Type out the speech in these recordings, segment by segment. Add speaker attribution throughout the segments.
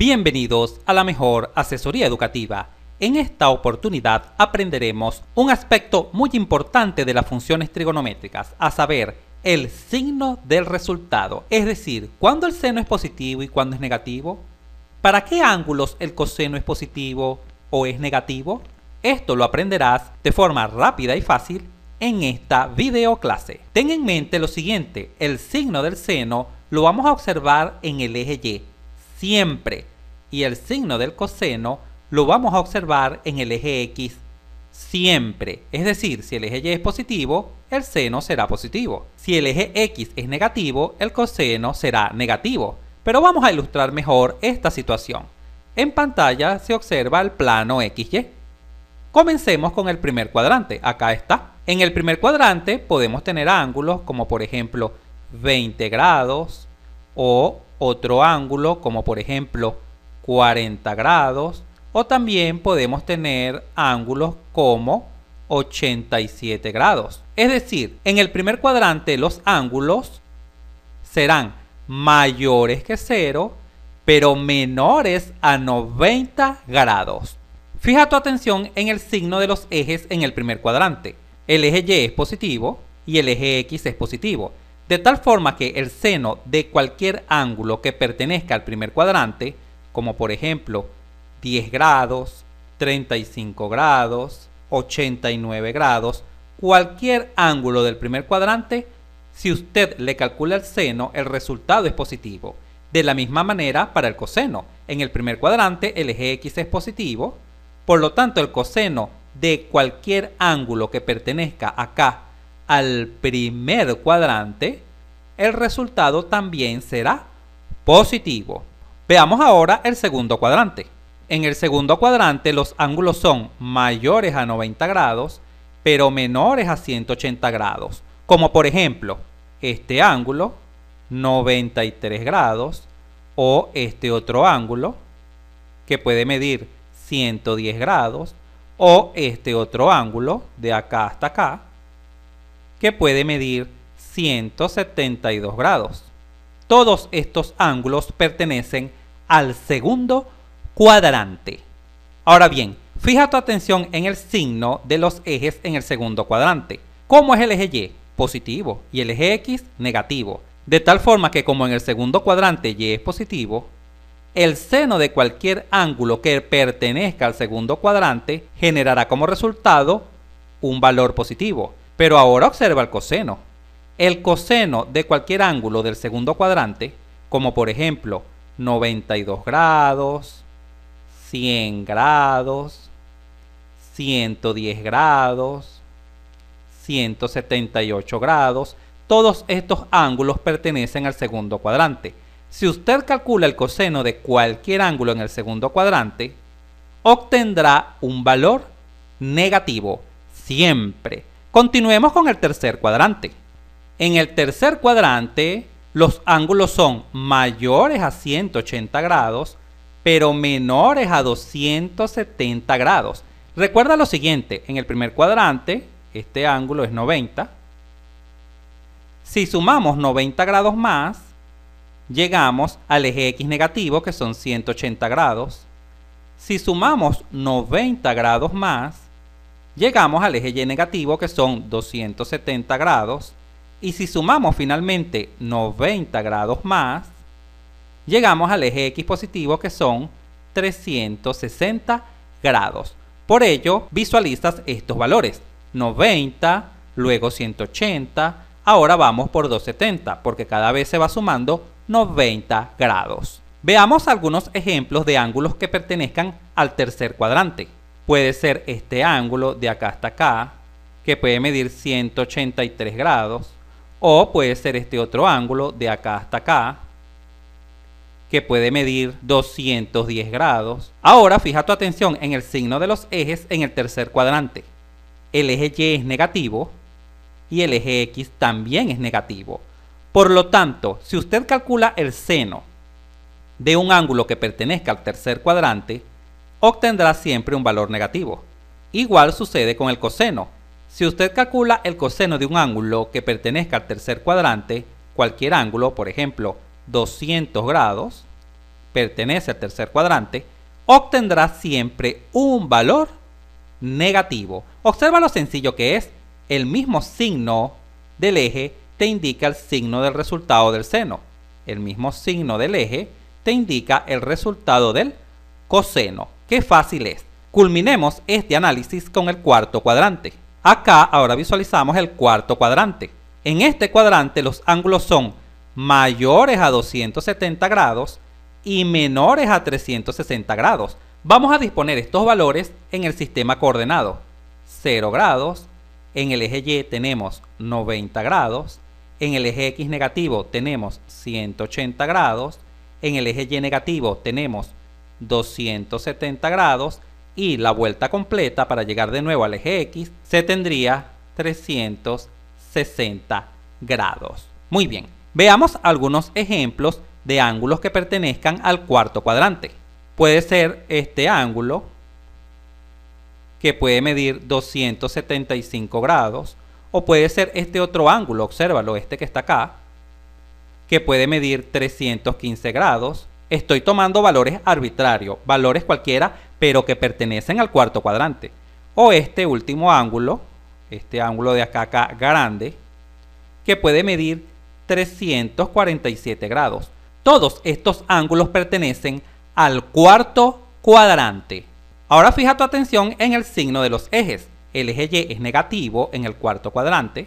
Speaker 1: Bienvenidos a la mejor asesoría educativa. En esta oportunidad aprenderemos un aspecto muy importante de las funciones trigonométricas, a saber, el signo del resultado, es decir, cuándo el seno es positivo y cuándo es negativo. ¿Para qué ángulos el coseno es positivo o es negativo? Esto lo aprenderás de forma rápida y fácil en esta video clase. Ten en mente lo siguiente, el signo del seno lo vamos a observar en el eje Y siempre y el signo del coseno lo vamos a observar en el eje X siempre. Es decir, si el eje Y es positivo, el seno será positivo. Si el eje X es negativo, el coseno será negativo. Pero vamos a ilustrar mejor esta situación. En pantalla se observa el plano XY. Comencemos con el primer cuadrante. Acá está. En el primer cuadrante podemos tener ángulos como por ejemplo 20 grados o otro ángulo como por ejemplo 40 grados o también podemos tener ángulos como 87 grados. Es decir, en el primer cuadrante los ángulos serán mayores que 0 pero menores a 90 grados. Fija tu atención en el signo de los ejes en el primer cuadrante. El eje Y es positivo y el eje X es positivo de tal forma que el seno de cualquier ángulo que pertenezca al primer cuadrante, como por ejemplo 10 grados, 35 grados, 89 grados, cualquier ángulo del primer cuadrante, si usted le calcula el seno, el resultado es positivo. De la misma manera para el coseno. En el primer cuadrante el eje X es positivo, por lo tanto el coseno de cualquier ángulo que pertenezca acá al primer cuadrante, el resultado también será positivo. Veamos ahora el segundo cuadrante. En el segundo cuadrante los ángulos son mayores a 90 grados, pero menores a 180 grados. Como por ejemplo, este ángulo, 93 grados, o este otro ángulo, que puede medir 110 grados, o este otro ángulo, de acá hasta acá, que puede medir 172 grados. Todos estos ángulos pertenecen al segundo cuadrante. Ahora bien, fija tu atención en el signo de los ejes en el segundo cuadrante. ¿Cómo es el eje Y? Positivo y el eje X negativo. De tal forma que como en el segundo cuadrante Y es positivo, el seno de cualquier ángulo que pertenezca al segundo cuadrante generará como resultado un valor positivo pero ahora observa el coseno. El coseno de cualquier ángulo del segundo cuadrante, como por ejemplo 92 grados, 100 grados, 110 grados, 178 grados, todos estos ángulos pertenecen al segundo cuadrante. Si usted calcula el coseno de cualquier ángulo en el segundo cuadrante, obtendrá un valor negativo, siempre. Continuemos con el tercer cuadrante. En el tercer cuadrante, los ángulos son mayores a 180 grados, pero menores a 270 grados. Recuerda lo siguiente, en el primer cuadrante, este ángulo es 90. Si sumamos 90 grados más, llegamos al eje X negativo, que son 180 grados. Si sumamos 90 grados más, llegamos al eje Y negativo que son 270 grados y si sumamos finalmente 90 grados más, llegamos al eje X positivo que son 360 grados. Por ello, visualizas estos valores, 90, luego 180, ahora vamos por 270, porque cada vez se va sumando 90 grados. Veamos algunos ejemplos de ángulos que pertenezcan al tercer cuadrante puede ser este ángulo de acá hasta acá, que puede medir 183 grados, o puede ser este otro ángulo de acá hasta acá, que puede medir 210 grados. Ahora fija tu atención en el signo de los ejes en el tercer cuadrante. El eje Y es negativo y el eje X también es negativo. Por lo tanto, si usted calcula el seno de un ángulo que pertenezca al tercer cuadrante, obtendrá siempre un valor negativo. Igual sucede con el coseno. Si usted calcula el coseno de un ángulo que pertenezca al tercer cuadrante, cualquier ángulo, por ejemplo 200 grados, pertenece al tercer cuadrante, obtendrá siempre un valor negativo. Observa lo sencillo que es, el mismo signo del eje te indica el signo del resultado del seno. El mismo signo del eje te indica el resultado del coseno. ¡Qué fácil es! Culminemos este análisis con el cuarto cuadrante. Acá ahora visualizamos el cuarto cuadrante. En este cuadrante los ángulos son mayores a 270 grados y menores a 360 grados. Vamos a disponer estos valores en el sistema coordenado. 0 grados, en el eje Y tenemos 90 grados, en el eje X negativo tenemos 180 grados, en el eje Y negativo tenemos 270 grados y la vuelta completa para llegar de nuevo al eje X se tendría 360 grados. Muy bien, veamos algunos ejemplos de ángulos que pertenezcan al cuarto cuadrante. Puede ser este ángulo que puede medir 275 grados o puede ser este otro ángulo, obsérvalo, este que está acá, que puede medir 315 grados estoy tomando valores arbitrarios, valores cualquiera, pero que pertenecen al cuarto cuadrante. O este último ángulo, este ángulo de acá acá grande, que puede medir 347 grados. Todos estos ángulos pertenecen al cuarto cuadrante. Ahora fija tu atención en el signo de los ejes. El eje Y es negativo en el cuarto cuadrante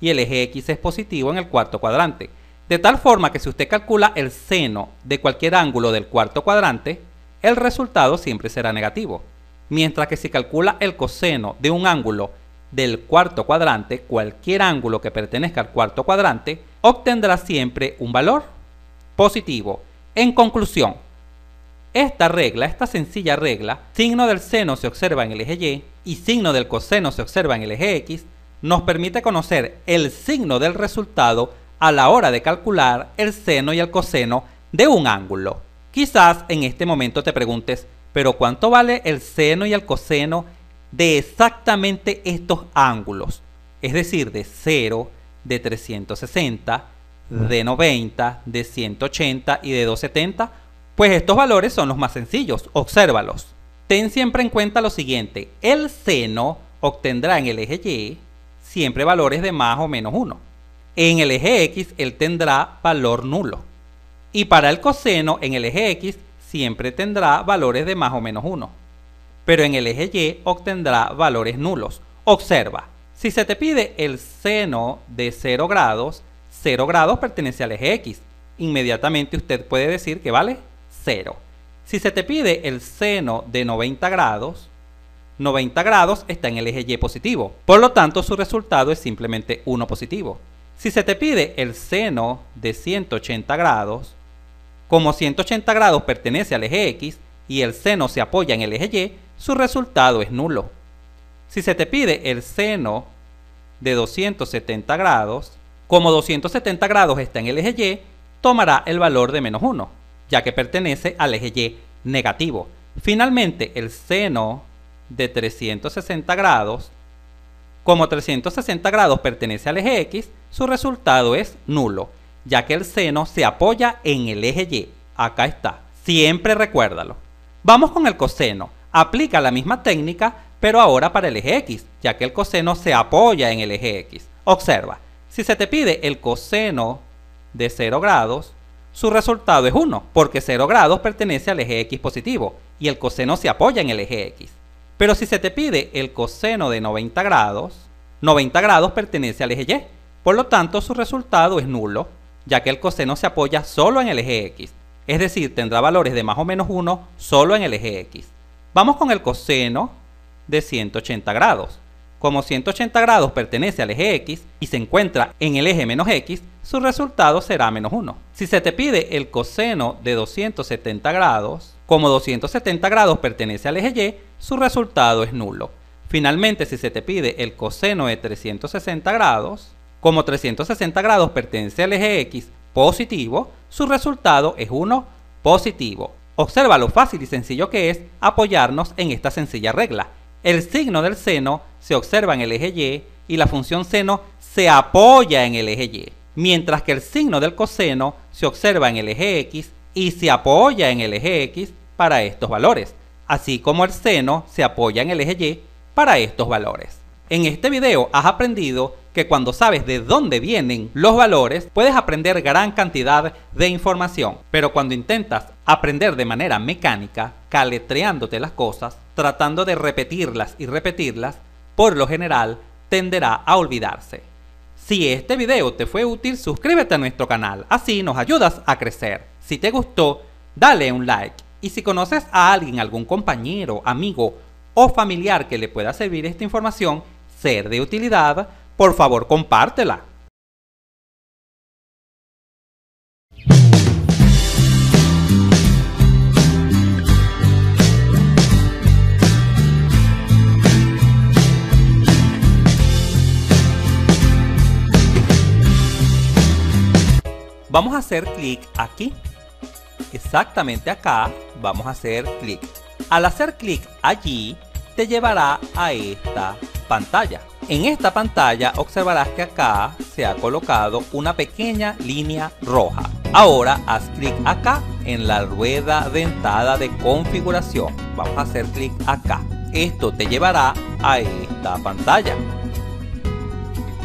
Speaker 1: y el eje X es positivo en el cuarto cuadrante. De tal forma que si usted calcula el seno de cualquier ángulo del cuarto cuadrante, el resultado siempre será negativo. Mientras que si calcula el coseno de un ángulo del cuarto cuadrante, cualquier ángulo que pertenezca al cuarto cuadrante, obtendrá siempre un valor positivo. En conclusión, esta regla, esta sencilla regla, signo del seno se observa en el eje Y y signo del coseno se observa en el eje X, nos permite conocer el signo del resultado a la hora de calcular el seno y el coseno de un ángulo. Quizás en este momento te preguntes, pero ¿cuánto vale el seno y el coseno de exactamente estos ángulos? Es decir, de 0, de 360, de 90, de 180 y de 270. Pues estos valores son los más sencillos, obsérvalos. Ten siempre en cuenta lo siguiente, el seno obtendrá en el eje Y siempre valores de más o menos 1 en el eje X él tendrá valor nulo. Y para el coseno, en el eje X siempre tendrá valores de más o menos 1. Pero en el eje Y obtendrá valores nulos. Observa, si se te pide el seno de 0 grados, 0 grados pertenece al eje X. Inmediatamente usted puede decir que vale 0. Si se te pide el seno de 90 grados, 90 grados está en el eje Y positivo. Por lo tanto, su resultado es simplemente 1 positivo. Si se te pide el seno de 180 grados, como 180 grados pertenece al eje X y el seno se apoya en el eje Y, su resultado es nulo. Si se te pide el seno de 270 grados, como 270 grados está en el eje Y, tomará el valor de menos 1, ya que pertenece al eje Y negativo. Finalmente, el seno de 360 grados como 360 grados pertenece al eje X, su resultado es nulo, ya que el seno se apoya en el eje Y. Acá está, siempre recuérdalo. Vamos con el coseno. Aplica la misma técnica, pero ahora para el eje X, ya que el coseno se apoya en el eje X. Observa, si se te pide el coseno de 0 grados, su resultado es 1, porque 0 grados pertenece al eje X positivo y el coseno se apoya en el eje X. Pero si se te pide el coseno de 90 grados, 90 grados pertenece al eje Y. Por lo tanto, su resultado es nulo, ya que el coseno se apoya solo en el eje X. Es decir, tendrá valores de más o menos 1 solo en el eje X. Vamos con el coseno de 180 grados. Como 180 grados pertenece al eje X y se encuentra en el eje menos X, su resultado será menos 1. Si se te pide el coseno de 270 grados, como 270 grados pertenece al eje Y, su resultado es nulo. Finalmente, si se te pide el coseno de 360 grados, como 360 grados pertenece al eje X positivo, su resultado es 1 positivo. Observa lo fácil y sencillo que es apoyarnos en esta sencilla regla. El signo del seno se observa en el eje Y y la función seno se apoya en el eje Y, mientras que el signo del coseno se observa en el eje X y se apoya en el eje X para estos valores así como el seno se apoya en el eje Y para estos valores. En este video has aprendido que cuando sabes de dónde vienen los valores, puedes aprender gran cantidad de información. Pero cuando intentas aprender de manera mecánica, caletreándote las cosas, tratando de repetirlas y repetirlas, por lo general tenderá a olvidarse. Si este video te fue útil, suscríbete a nuestro canal, así nos ayudas a crecer. Si te gustó, dale un like. Y si conoces a alguien, algún compañero, amigo o familiar que le pueda servir esta información, ser de utilidad, por favor compártela. Vamos a hacer clic aquí exactamente acá vamos a hacer clic. Al hacer clic allí, te llevará a esta pantalla. En esta pantalla observarás que acá se ha colocado una pequeña línea roja. Ahora haz clic acá en la rueda dentada de configuración. Vamos a hacer clic acá. Esto te llevará a esta pantalla.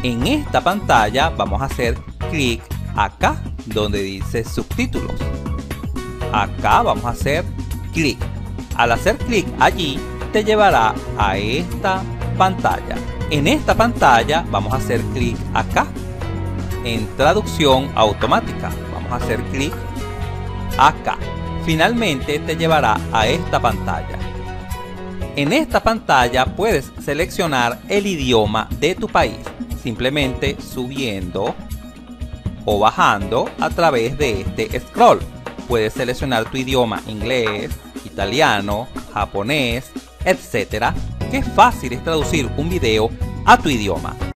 Speaker 1: En esta pantalla vamos a hacer clic acá donde dice subtítulos acá vamos a hacer clic. Al hacer clic allí te llevará a esta pantalla. En esta pantalla vamos a hacer clic acá en traducción automática. Vamos a hacer clic acá. Finalmente te llevará a esta pantalla. En esta pantalla puedes seleccionar el idioma de tu país, simplemente subiendo o bajando a través de este scroll puedes seleccionar tu idioma inglés, italiano, japonés, etc. Qué fácil es traducir un video a tu idioma.